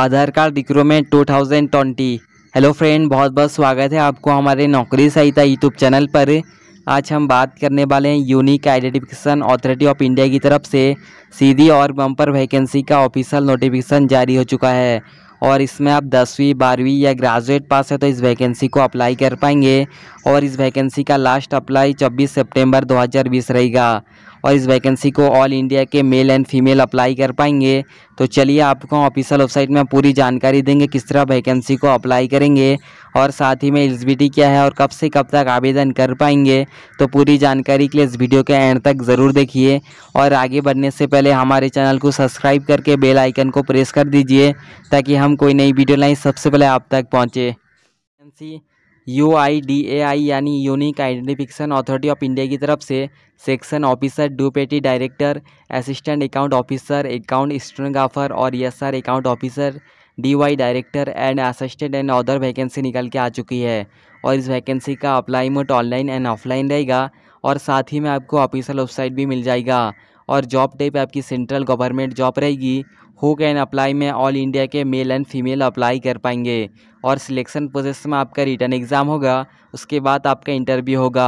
आधार card two thousand 2020 hello friend बहुत बहुत स्वागत है आपको हमारे नौकरी सहिता यूट्यूब चैनल पर आज हम बात करने वाले हैं unique identification authority of India की तरफ से सीधी और बम्पर वैकेंसी का ऑफिशियल नोटिफिकेशन जारी हो चुका है और इसमें आप दसवीं बारहवीं या ग्रेजुएट पास है तो इस वैकेंसी को अप्लाई कर पाएंगे और इस वैकेंसी का लास्ट अप्लाई 24 सितंबर 2020 रहेगा और इस वैकेंसी को ऑल इंडिया के मेल एंड फीमेल अप्लाई कर पाएंगे तो चलिए आपको ऑफिशियल वेबसाइट में पूरी जानकारी देंगे किस तरह वैकेंसी को अप्लाई करेंगे और साथ ही में एलिजिबिलिटी क्या है और कब से कब तक आवेदन कर पाएंगे तो पूरी जानकारी के लिए इस वीडियो के एंड तक ज़रूर देखिए और आगे बढ़ने से पहले हमारे चैनल को सब्सक्राइब करके बेल आइकन को प्रेस कर दीजिए ताकि हम कोई नई वीडियो लाएँ सबसे पहले आप तक पहुँचे you I D A I यानी unique identification authority of India की तरफ से section officer deputy director assistant account officer account stenographer और S R account officer D Y director and assistant and other vacancy निकल के आ चुकी है और इस वैकेंसी का apply mode online and offline रहेगा और साथ ही में आपको ऑफिशियल वेबसाइट भी मिल जाएगा और जॉब टाइप आपकी सेंट्रल गवर्नमेंट जॉब रहेगी हु कैन अप्लाई में ऑल इंडिया के मेल एंड फीमेल अप्लाई कर पाएंगे और सिलेक्शन प्रोसेस में आपका रिटर्न एग्ज़ाम होगा उसके बाद आपका इंटरव्यू होगा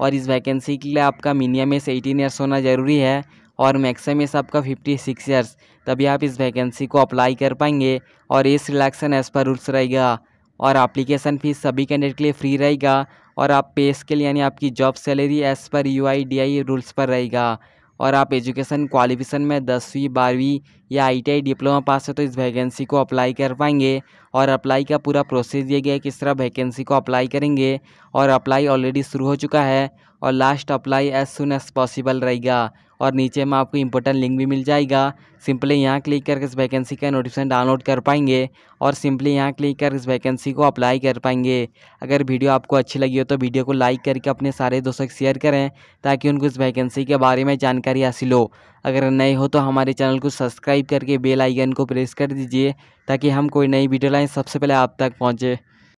और इस वैकेंसी के लिए आपका मिनिमम एस एटीन ईयर्स होना ज़रूरी है और मैक्सिमम एस आपका फिफ्टी सिक्स ईयर्स तभी आप इस वैकेंसी को अप्लाई कर पाएंगे और age relaxation as per rules रहेगा और एप्लीकेशन फ़ीस सभी कैंडिडेट के लिए फ्री रहेगा और आप पे स्केल यानी आपकी job salary as per U I D I rules पर रहेगा और आप एजुकेशन क्वालिफिकेशन में दसवीं बारहवीं या आईटीआई डिप्लोमा पास है तो इस वैकेंसी को अप्लाई कर पाएंगे और अप्लाई का पूरा प्रोसेस दिया गया है किस तरह वैकेंसी को अप्लाई करेंगे और अप्लाई ऑलरेडी शुरू हो चुका है और last apply as soon as possible रहेगा और नीचे में आपको इंपॉर्टेंट लिंक भी मिल जाएगा सिंपली यहाँ क्लिक करके इस वैकेंसी का नोटिफिकेशन डाउनलोड कर पाएंगे और सिंपली यहाँ क्लिक कर इस वैकेंसी को अप्लाई कर पाएंगे अगर वीडियो आपको अच्छी लगी हो तो वीडियो को लाइक करके अपने सारे दोस्तों को शेयर करें ताकि उनको इस वैकेंसी के बारे में जानकारी हासिल हो अगर नए हो तो हमारे चैनल को सब्सक्राइब करके बेल आइकन को प्रेस कर दीजिए ताकि हम कोई नई वीडियो लाएँ सबसे पहले आप तक पहुँचे